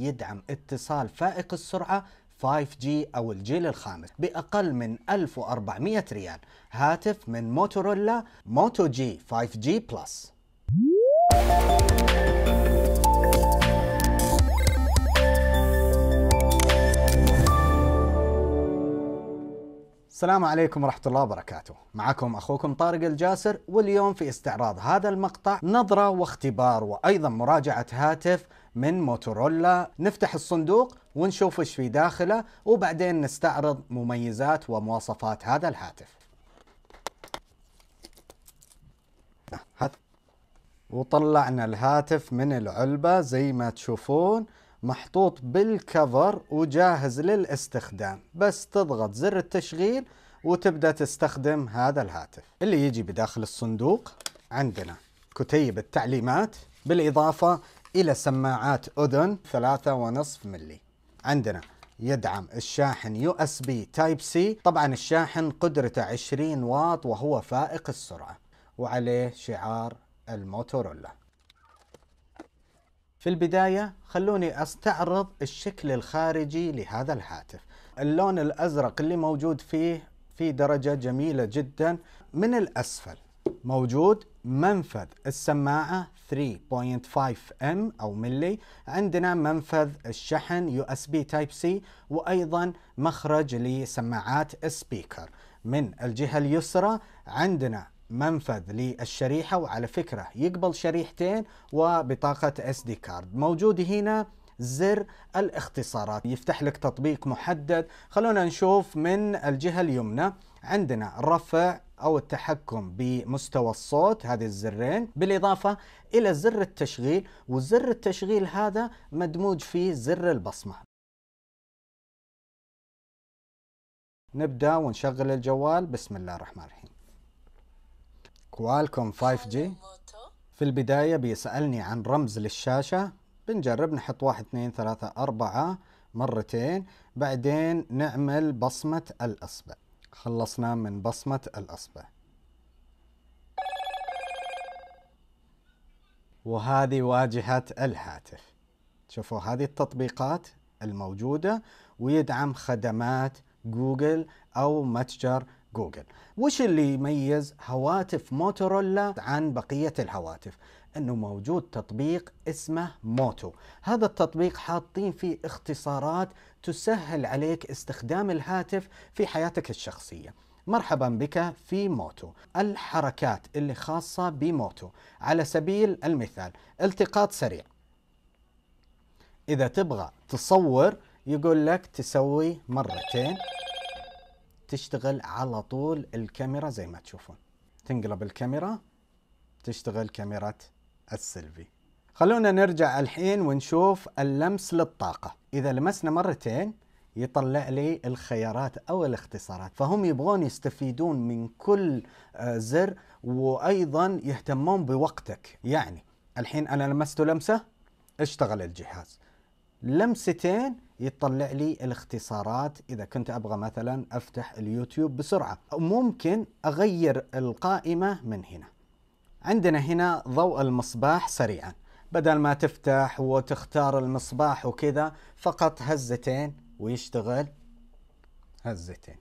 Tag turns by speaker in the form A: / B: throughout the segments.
A: يدعم اتصال فائق السرعة 5G أو الجيل الخامس بأقل من 1400 ريال هاتف من موتورولا موتو جي 5G بلس السلام عليكم ورحمة الله وبركاته معكم أخوكم طارق الجاسر واليوم في استعراض هذا المقطع نظرة واختبار وأيضا مراجعة هاتف من موتورولا نفتح الصندوق ونشوف ايش في داخله وبعدين نستعرض مميزات ومواصفات هذا الهاتف وطلعنا الهاتف من العلبة زي ما تشوفون محطوط بالكفر وجاهز للاستخدام بس تضغط زر التشغيل وتبدأ تستخدم هذا الهاتف اللي يجي بداخل الصندوق عندنا كتيب التعليمات بالإضافة إلى سماعات أذن 3.5 ملي عندنا يدعم الشاحن يو اس بي تايب سي طبعا الشاحن قدرته 20 واط وهو فائق السرعة وعليه شعار الموتورولا في البداية خلوني استعرض الشكل الخارجي لهذا الهاتف اللون الأزرق اللي موجود فيه في درجة جميلة جدا من الأسفل موجود منفذ السماعة 3.5 ام او ملي عندنا منفذ الشحن يو اس بي تايب سي وايضا مخرج لسماعات السبيكر من الجهة اليسرى عندنا منفذ للشريحة وعلى فكرة يقبل شريحتين وبطاقة اس دي كارد موجود هنا زر الاختصارات يفتح لك تطبيق محدد خلونا نشوف من الجهة اليمنى عندنا رفع أو التحكم بمستوى الصوت هذه الزرين بالإضافة إلى زر التشغيل وزر التشغيل هذا مدموج فيه زر البصمة نبدأ ونشغل الجوال بسم الله الرحمن الرحيم كوالكوم 5G في البداية بيسألني عن رمز للشاشة بنجرب نحط واحد اثنين ثلاثة أربعة مرتين بعدين نعمل بصمة الأصبع خلصنا من بصمة الأصبع وهذه واجهة الهاتف شوفوا هذه التطبيقات الموجودة ويدعم خدمات جوجل أو متجر جوجل وش اللي يميز هواتف موتورولا عن بقية الهواتف أنه موجود تطبيق اسمه موتو هذا التطبيق حاطين فيه اختصارات تسهل عليك استخدام الهاتف في حياتك الشخصية مرحبا بك في موتو الحركات اللي خاصة بموتو على سبيل المثال التقاط سريع إذا تبغى تصور يقول لك تسوي مرتين تشتغل على طول الكاميرا زي ما تشوفون تنقلب الكاميرا تشتغل كاميرا السيلفي خلونا نرجع الحين ونشوف اللمس للطاقة إذا لمسنا مرتين يطلع لي الخيارات او الاختصارات فهم يبغون يستفيدون من كل آه، زر وايضا يهتمون بوقتك يعني الحين انا لمست لمسه اشتغل الجهاز لمستين يطلع لي الاختصارات اذا كنت ابغى مثلا افتح اليوتيوب بسرعه ممكن اغير القائمه من هنا عندنا هنا ضوء المصباح سريعا بدل ما تفتح وتختار المصباح وكذا فقط هزتين ويشتغل هزتين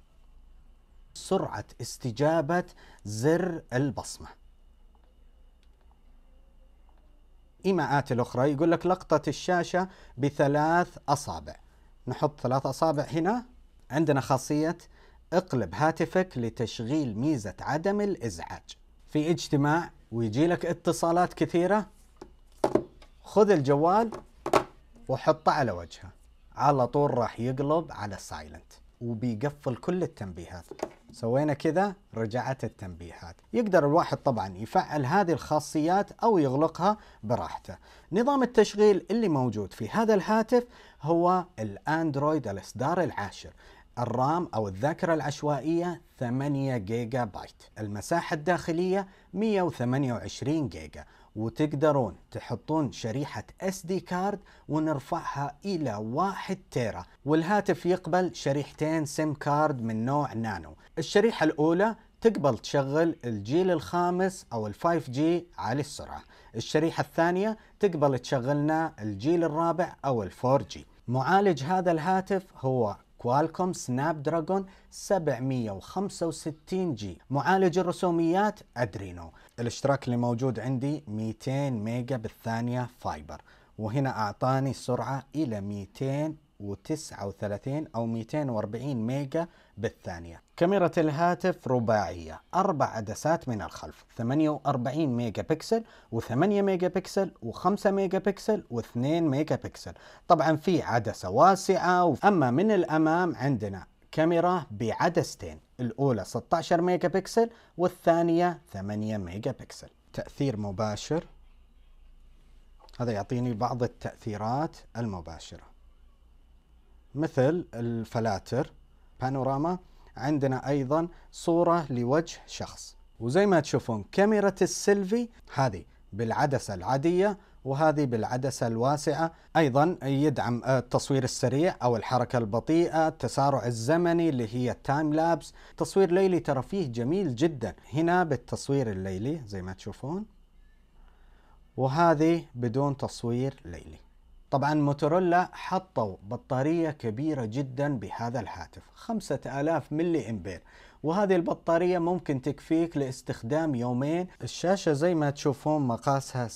A: سرعة استجابة زر البصمة إيماءات الأخرى يقول لك لقطة الشاشة بثلاث أصابع نحط ثلاث أصابع هنا عندنا خاصية اقلب هاتفك لتشغيل ميزة عدم الإزعاج في اجتماع ويجي لك اتصالات كثيرة خذ الجوال وحطه على وجهه على طول راح يقلب على السايلنت وبيقفل كل التنبيهات سوينا كذا رجعت التنبيهات يقدر الواحد طبعا يفعل هذه الخاصيات او يغلقها براحته نظام التشغيل اللي موجود في هذا الهاتف هو الاندرويد الاصدار العاشر الرام او الذاكره العشوائيه 8 جيجا بايت المساحه الداخليه 128 جيجا وتقدرون تحطون شريحة اس دي كارد ونرفعها الى 1 تيرا والهاتف يقبل شريحتين سيم كارد من نوع نانو الشريحة الاولى تقبل تشغل الجيل الخامس او ال 5G على السرعة الشريحة الثانية تقبل تشغلنا الجيل الرابع او ال 4G معالج هذا الهاتف هو كوالكوم سناب دراجون 765 جي معالج الرسوميات أدرينو الاشتراك اللي موجود عندي 200 ميجا بالثانية فايبر وهنا أعطاني سرعة إلى 200 239 أو 240 ميجا بالثانية كاميرا الهاتف رباعية أربع عدسات من الخلف 48 ميجا بكسل و8 ميجا بكسل و5 ميجا بكسل و2 ميجا بكسل طبعا في عدسة واسعة أما من الأمام عندنا كاميرا بعدستين الأولى 16 ميجا بكسل والثانية 8 ميجا بكسل تأثير مباشر هذا يعطيني بعض التأثيرات المباشرة مثل الفلاتر بانوراما عندنا أيضا صورة لوجه شخص وزي ما تشوفون كاميرا السيلفي هذه بالعدسة العادية وهذه بالعدسة الواسعة أيضا يدعم التصوير السريع أو الحركة البطيئة التسارع الزمني اللي هي التايم لابس تصوير ليلي ترى فيه جميل جدا هنا بالتصوير الليلي زي ما تشوفون وهذه بدون تصوير ليلي طبعا موتورولا حطوا بطارية كبيرة جدا بهذا الهاتف 5000 ملي امبير وهذه البطارية ممكن تكفيك لاستخدام يومين الشاشة زي ما تشوفون مقاسها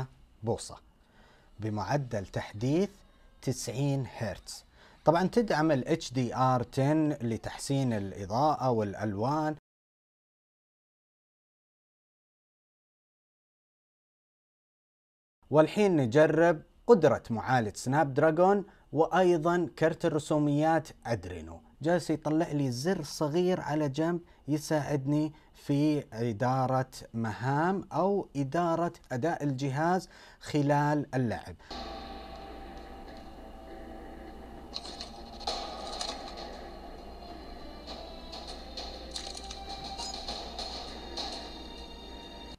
A: 6.7 بوصة بمعدل تحديث 90 هرتز طبعا تدعم ال HDR10 لتحسين الإضاءة والألوان والحين نجرب قدرة معالج سناب دراجون وأيضا كرت الرسوميات أدرينو جالس يطلع لي زر صغير على جنب يساعدني في إدارة مهام أو إدارة أداء الجهاز خلال اللعب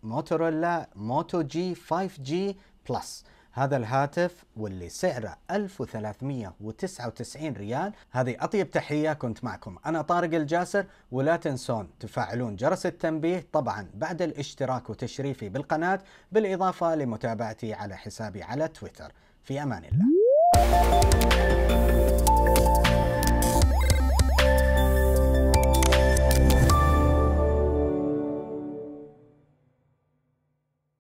A: موتورولا موتو جي 5 جي بلس هذا الهاتف واللي سعره 1399 ريال هذه أطيب تحية كنت معكم أنا طارق الجاسر ولا تنسون تفعلون جرس التنبيه طبعا بعد الاشتراك وتشريفي بالقناة بالإضافة لمتابعتي على حسابي على تويتر في أمان الله